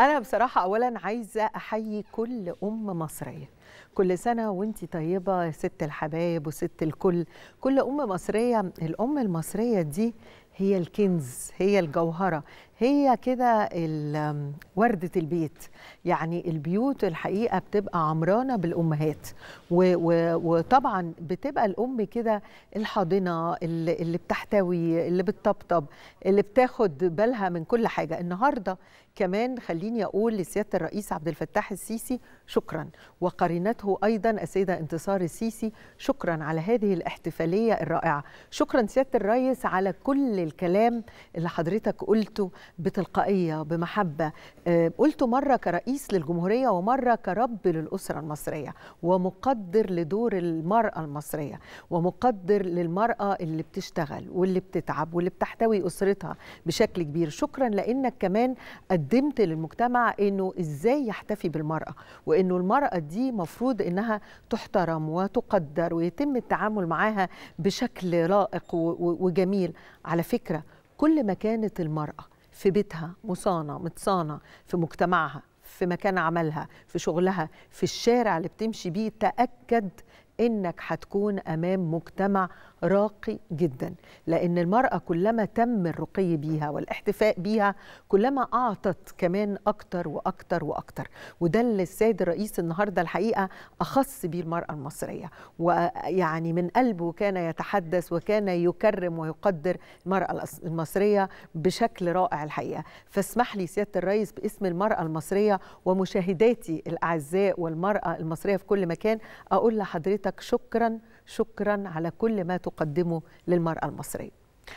انا بصراحه اولا عايزه احيي كل ام مصريه كل سنه وانت طيبه يا ست الحبايب وست الكل كل ام مصريه الام المصريه دي هي الكنز هي الجوهرة هي كده وردة البيت يعني البيوت الحقيقة بتبقى عمرانة بالأمهات وطبعا بتبقى الأم كده الحاضنة اللي, بتحتوي اللي بتطبطب اللي بتاخد بالها من كل حاجة النهاردة كمان خليني أقول لسيادة الرئيس عبد الفتاح السيسي شكرا وقرينته أيضا السيدة انتصار السيسي شكرا على هذه الاحتفالية الرائعة شكرا سيادة الرئيس على كل الكلام اللي حضرتك قلته بتلقائيه بمحبه آه، قلته مره كرئيس للجمهوريه ومره كرب للاسره المصريه ومقدر لدور المراه المصريه ومقدر للمراه اللي بتشتغل واللي بتتعب واللي بتحتوي اسرتها بشكل كبير شكرا لانك كمان قدمت للمجتمع انه ازاي يحتفي بالمراه وانه المراه دي مفروض انها تحترم وتقدر ويتم التعامل معاها بشكل لائق وجميل على فكره فكره كل ما كانت المراه في بيتها مصانه متصانه في مجتمعها في مكان عملها في شغلها في الشارع اللي بتمشي بيه تاكد انك هتكون امام مجتمع راقي جدا لان المراه كلما تم الرقي بيها والاحتفاء بيها كلما اعطت كمان اكتر واكتر واكتر وده اللي السيد الرئيس النهارده الحقيقه اخص بيه المراه المصريه ويعني من قلبه كان يتحدث وكان يكرم ويقدر المراه المصريه بشكل رائع الحقيقه فاسمح لي سياده الرئيس باسم المراه المصريه ومشاهداتي الاعزاء والمراه المصريه في كل مكان اقول لحضرتك حضرتك شكرا شكرا على كل ما تقدمه للمرأة المصرية